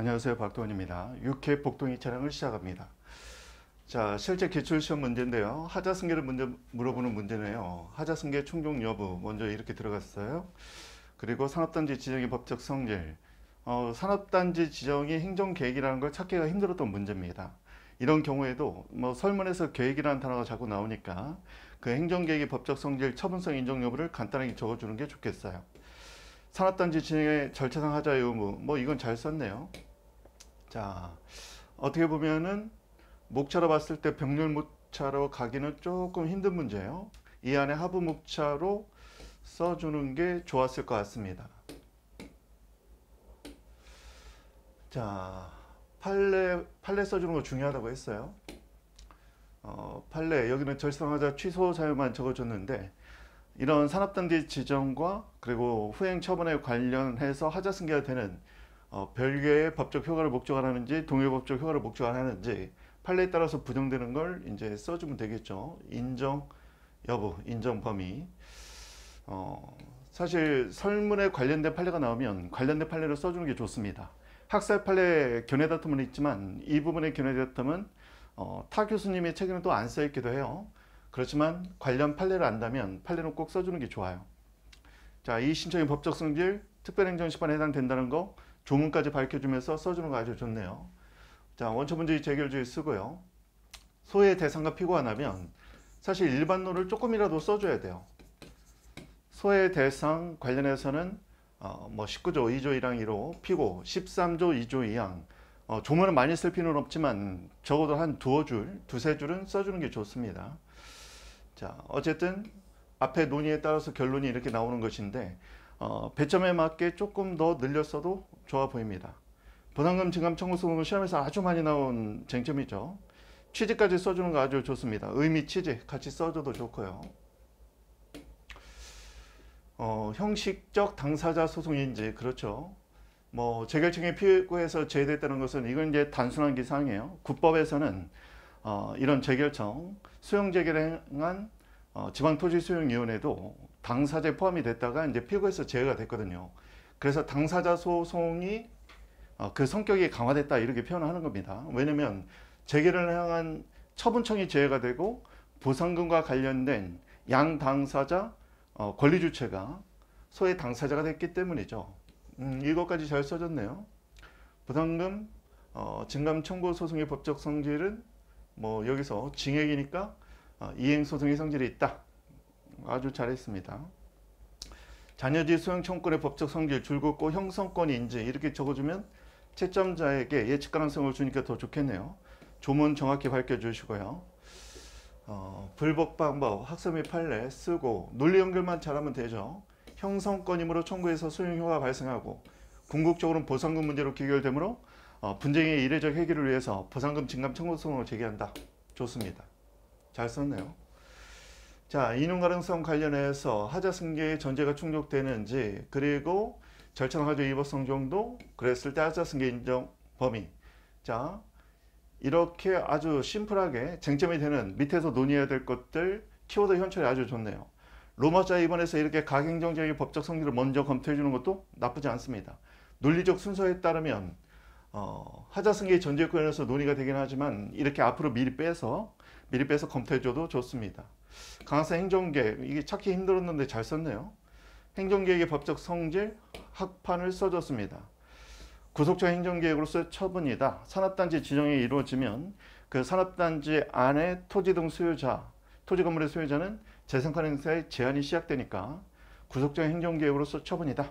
안녕하세요. 박도원입니다. 6회 복동이 차량을 시작합니다. 자, 실제 기출시험 문제인데요. 하자승계를 문제, 물어보는 문제네요. 하자승계 충족 여부 먼저 이렇게 들어갔어요. 그리고 산업단지 지정의 법적 성질 어, 산업단지 지정이 행정계획이라는 걸 찾기가 힘들었던 문제입니다. 이런 경우에도 뭐 설문에서 계획이라는 단어가 자꾸 나오니까 그 행정계획의 법적 성질, 처분성 인정 여부를 간단하게 적어주는 게 좋겠어요. 산업단지 진행의 절차상 하자의 무뭐 이건 잘 썼네요. 자, 어떻게 보면은 목차로 봤을 때 병렬 목차로 가기는 조금 힘든 문제예요. 이 안에 하부 목차로 써주는 게 좋았을 것 같습니다. 자, 판례, 판례 써주는 거 중요하다고 했어요. 어, 판례, 여기는 절상하자 취소 사유만 적어줬는데 이런 산업단지 지정과 그리고 후행 처분에 관련해서 하자 승계가 되는 어, 별개의 법적 효과를 목적하는지 동일 법적 효과를 목적하는지 판례에 따라서 부정되는 걸 이제 써주면 되겠죠. 인정 여부, 인정 범위. 어, 사실 설문에 관련된 판례가 나오면 관련된 판례를 써주는 게 좋습니다. 학살 판례 견해 다툼은 있지만 이 부분의 견해 다툼은 어, 타 교수님의 책에는 또안 써있기도 해요. 그렇지만 관련 판례를 안다면 판례는 꼭 써주는 게 좋아요. 자, 이 신청의 법적 성질, 특별행정심판에 해당된다는 거 조문까지 밝혀주면서 써주는 거 아주 좋네요. 자, 원초분제 재결주의 쓰고요. 소의 대상과 피고하면 사실 일반론을 조금이라도 써줘야 돼요. 소의 대상 관련해서는 어, 뭐 19조 2조 1항 1호 피고 13조 2조 2항 어, 조문은 많이 쓸 필요는 없지만 적어도 한 두어 줄, 두세 줄은 써주는 게 좋습니다. 자, 어쨌든 앞에 논의에 따라서 결론이 이렇게 나오는 것인데 어, 배점에 맞게 조금 더 늘렸어도 좋아 보입니다. 보상금 증감 청구 수금 시험에서 아주 많이 나온 쟁점이죠. 취지까지 써주는 거 아주 좋습니다. 의미 취지 같이 써줘도 좋고요. 어, 형식적 당사자 소송인지 그렇죠. 뭐 재결청의 피고에서 제외됐다는 것은 이건 이제 단순한 기상이에요. 국법에서는 어, 이런 재결청 수용 재결행한 어, 지방토지수용위원회도 당사자에 포함이 됐다가 이제 피고에서 제외가 됐거든요. 그래서 당사자 소송이 어, 그 성격이 강화됐다 이렇게 표현하는 겁니다. 왜냐하면 재결을 향한 처분청이 제외가 되고 보상금과 관련된 양 당사자 어, 권리 주체가 소외 당사자가 됐기 때문이죠. 음, 이것까지 잘 써졌네요. 보상금 어, 증감 청구 소송의 법적 성질은 뭐 여기서 징액이니까 어, 이행 소송의 성질이 있다. 아주 잘했습니다. 자녀지 소형 청구권의 법적 성질, 줄곧고 형성권 인지 이렇게 적어주면 채점자에게 예측 가능성을 주니까 더 좋겠네요. 조문 정확히 밝혀주시고요. 어, 불법 방법, 학습 및 판례 쓰고 논리 연결만 잘하면 되죠. 형성권이므로 청구에서 소용효가 발생하고 궁극적으로는 보상금 문제로 귀결되므로 어, 분쟁의 이례적 해결을 위해서 보상금 증감 청구성을 제기한다. 좋습니다. 잘 썼네요. 자, 이능 가능성 관련해서 하자 승계의 전제가 충족되는지 그리고 절차나 하자 위법 성정도 그랬을 때 하자 승계 인정 범위 자 이렇게 아주 심플하게 쟁점이 되는 밑에서 논의해야 될 것들 키워드 현철이 아주 좋네요. 로마자 이번에서 이렇게 가행정적인 법적 성질을 먼저 검토해 주는 것도 나쁘지 않습니다. 논리적 순서에 따르면 어, 하자 승계의 전제권에서 논의가 되긴 하지만 이렇게 앞으로 미리 빼서 미리 빼서 검토해줘도 좋습니다. 강화사 행정계획, 이게 찾기 힘들었는데 잘 썼네요. 행정계획의 법적 성질, 학판을 써줬습니다. 구속적 행정계획으로서 처분이다. 산업단지 지정이 이루어지면 그 산업단지 안에 토지 등 소유자, 토지 건물의 소유자는 재생권 행사의 제한이 시작되니까 구속적 행정계획으로서 처분이다.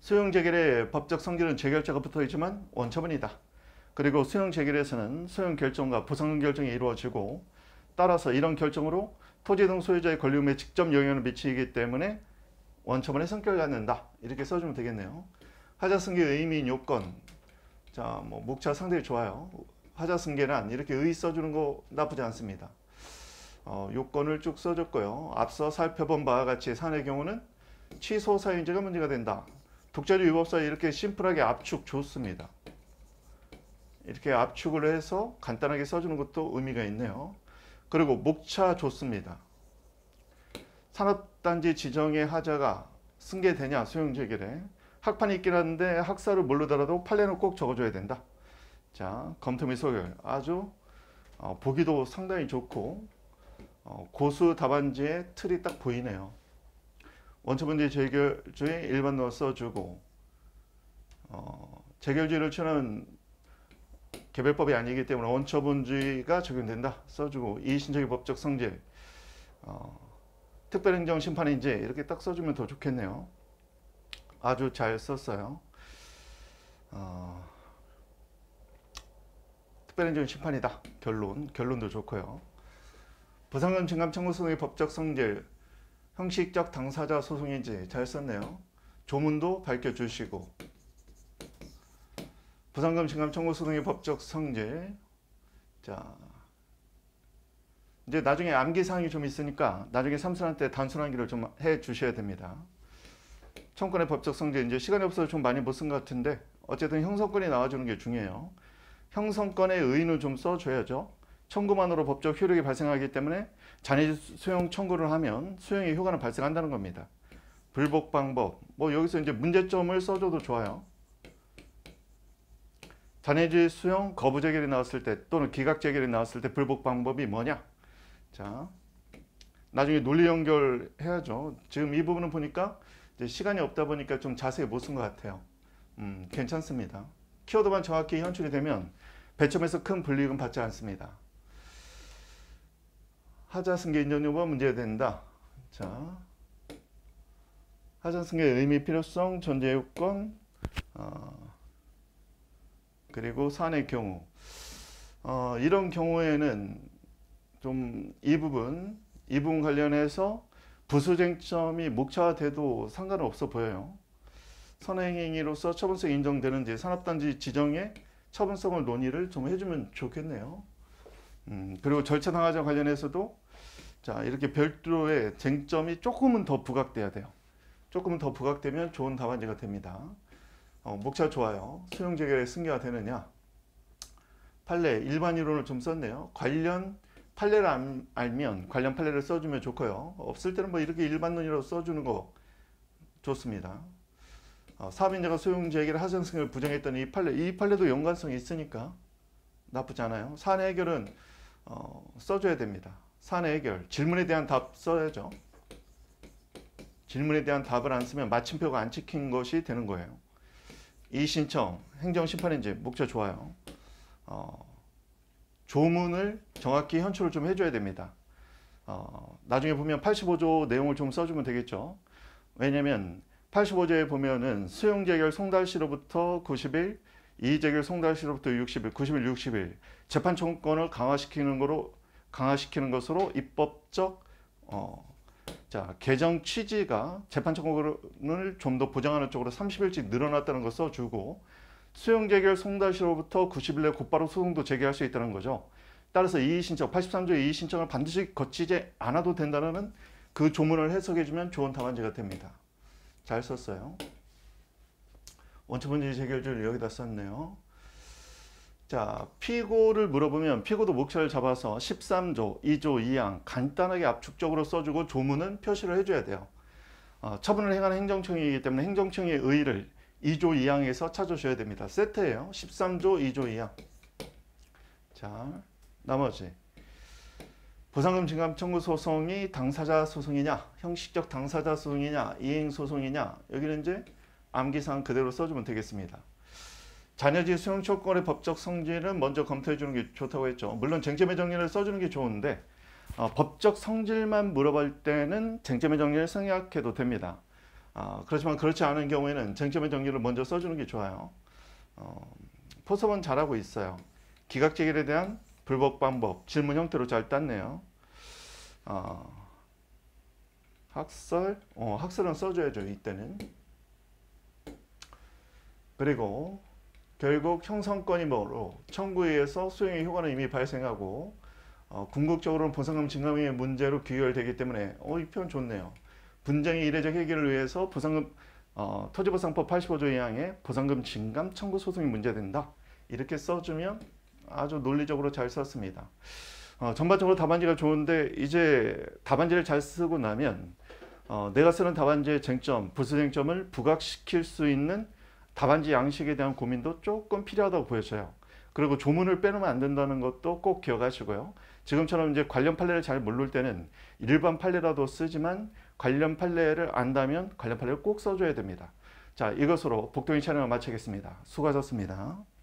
소용 재결의 법적 성질은 재결자가 붙어 있지만 원처분이다. 그리고 수용 재결에서는 수용 결정과 부상 결정이 이루어지고 따라서 이런 결정으로 토지 등 소유자의 권리금에 직접 영향을 미치기 때문에 원처벌의 성격을 갖는다 이렇게 써주면 되겠네요. 하자승계 의미인 요건 자, 뭐 목차 상당히 좋아요. 하자승계란 이렇게 의 써주는 거 나쁘지 않습니다. 어, 요건을 쭉 써줬고요. 앞서 살펴본 바와 같이 산의 경우는 취소 사유인제가 문제가 된다. 독자리 위법사 이렇게 심플하게 압축 좋습니다. 이렇게 압축을 해서 간단하게 써주는 것도 의미가 있네요. 그리고 목차 좋습니다. 산업단지 지정의 하자가 승계되냐 소용제결에 학판이 있긴 한데 학사를 모르더라도 판례는 꼭 적어줘야 된다. 자 검토 및 소결 아주 어, 보기도 상당히 좋고 어, 고수 답안지의 틀이 딱 보이네요. 원초 문제 재결주의 일반 넣어 써주고 어, 재결주를 추는 개별법이 아니기 때문에 원처분주의가 적용된다 써주고 이의신청의 법적 성질 어, 특별행정심판인지 이렇게 딱 써주면 더 좋겠네요 아주 잘 썼어요 어, 특별행정심판이다 결론 결론도 좋고요 부상금 증감청구 소송의 법적 성질 형식적 당사자 소송인지 잘 썼네요 조문도 밝혀주시고 부상금 신감 청구 소송의 법적 성제자 이제 나중에 암기사항이 좀 있으니까 나중에 삼선한테 단순한 길을 좀해 주셔야 됩니다. 청권의 법적 성질 이제 시간이 없어서 좀 많이 못쓴것 같은데 어쨌든 형성권이 나와주는 게 중요해요. 형성권의 의의는 좀 써줘야죠. 청구만으로 법적 효력이 발생하기 때문에 잔해 수용 청구를 하면 수용의 효과는 발생한다는 겁니다. 불복 방법 뭐 여기서 이제 문제점을 써줘도 좋아요. 단해질 수용 거부 재결이 나왔을 때 또는 기각 재결이 나왔을 때 불복 방법이 뭐냐? 자, 나중에 논리 연결해야죠. 지금 이 부분은 보니까 시간이 없다 보니까 좀 자세히 못 쓴 것 같아요. 음, 괜찮습니다. 키워드만 정확히 현출이 되면 배점에서 큰 불이익은 받지 않습니다. 하자 승계 인정 여부가 문제가 된다. 자, 하자 승계 의미 필요성, 존재 요건, 어, 그리고 산의 경우 어, 이런 경우에는 좀 이 부분 이 부분 관련해서 부수쟁점이 목차화돼도 상관은 없어 보여요. 선행행위로서 처분성 인정되는지 산업단지 지정에 처분성을 논의를 좀 해주면 좋겠네요. 음, 그리고 절차 당하자 관련해서도 자 이렇게 별도의 쟁점이 조금은 더 부각돼야 돼요. 조금은 더 부각되면 좋은 답안지가 됩니다. 어, 목차 좋아요. 수능 재결에 승계가 되느냐? 판례 일반 이론을 좀 썼네요. 관련 판례를 알면 관련 판례를 써주면 좋고요. 없을 때는 뭐 이렇게 일반론이라 써주는 거 좋습니다. 어, 사업인자가 소용재개를 하선승을 부정했던 이 판례, 이 판례도 연관성이 있으니까 나쁘지 않아요. 사내 해결은 어, 써줘야 됩니다. 사내 해결, 질문에 대한 답 써야죠. 질문에 대한 답을 안 쓰면 마침표가 안 찍힌 것이 되는 거예요. 이 신청 행정심판인지 목적 좋아요. 어, 조문을 정확히 현출을 좀 해줘야 됩니다. 어, 나중에 보면 85조 내용을 좀 써주면 되겠죠. 왜냐면 85조에 보면은 수용재결 송달시로부터 90일, 이의재결 송달시로부터 60일, 90일, 60일 재판 청구권을 강화시키는 거로 강화시키는 것으로 입법적 어, 자, 개정 취지가 재판 청구를좀 더 보장하는 쪽으로 30일씩 늘어났다는 걸 써주고 수용 재결 송달시로부터 90일 내 곧바로 소송도 제기할 수 있다는 거죠. 따라서 이의신청, 83조 이의신청을 반드시 거치지 않아도 된다는 그 조문을 해석해주면 좋은 답안지가 됩니다. 잘 썼어요. 원체 문제 제기할 줄 여기다 썼네요. 자, 피고를 물어보면 피고도 목차를 잡아서 13조, 2조, 2항 간단하게 압축적으로 써주고 조문은 표시를 해줘야 돼요. 어, 처분을 행하는 행정청이기 때문에 행정청의 의의를 2조 2항에서 찾아주셔야 됩니다. 세트예요. 13조, 2조 2항. 자, 나머지. 보상금 증감 청구 소송이 당사자 소송이냐, 형식적 당사자 소송이냐, 이행 소송이냐 여기는 이제 암기사항 그대로 써주면 되겠습니다. 자녀지 수용 조건의 법적 성질은 먼저 검토해 주는 게 좋다고 했죠. 물론 쟁점의 정리를 써주는 게 좋은데 어, 법적 성질만 물어볼 때는 쟁점의 정리를 생략해도 됩니다. 어, 그렇지만 그렇지 않은 경우에는 쟁점의 정리를 먼저 써주는 게 좋아요. 어, 포섭은 잘하고 있어요. 기각 제기에 대한 불법 반법 질문 형태로 잘 땄네요. 어, 학설, 어, 학설은 써줘야죠 이때는. 그리고 결국 형성권이 뭐로 청구에 의해서 수행의 효과는 이미 발생하고 어, 궁극적으로는 보상금 증감의 문제로 귀결되기 때문에 어, 이 표현 좋네요. 분쟁의 이례적 해결을 위해서 보상금 어, 토지보상법 85조 2항에 보상금 증감 청구 소송이 문제된다. 이렇게 써주면 아주 논리적으로 잘 썼습니다. 어, 전반적으로 답안지가 좋은데 이제 답안지를 잘 쓰고 나면 어, 내가 쓰는 답안지의 쟁점, 부수쟁점을 부각시킬 수 있는 답안지 양식에 대한 고민도 조금 필요하다고 보여져요. 그리고 조문을 빼놓으면 안 된다는 것도 꼭 기억하시고요. 지금처럼 이제 관련 판례를 잘 모를 때는 일반 판례라도 쓰지만 관련 판례를 안다면 관련 판례를 꼭 써줘야 됩니다. 자, 이것으로 복동이 촬영을 마치겠습니다. 수고하셨습니다.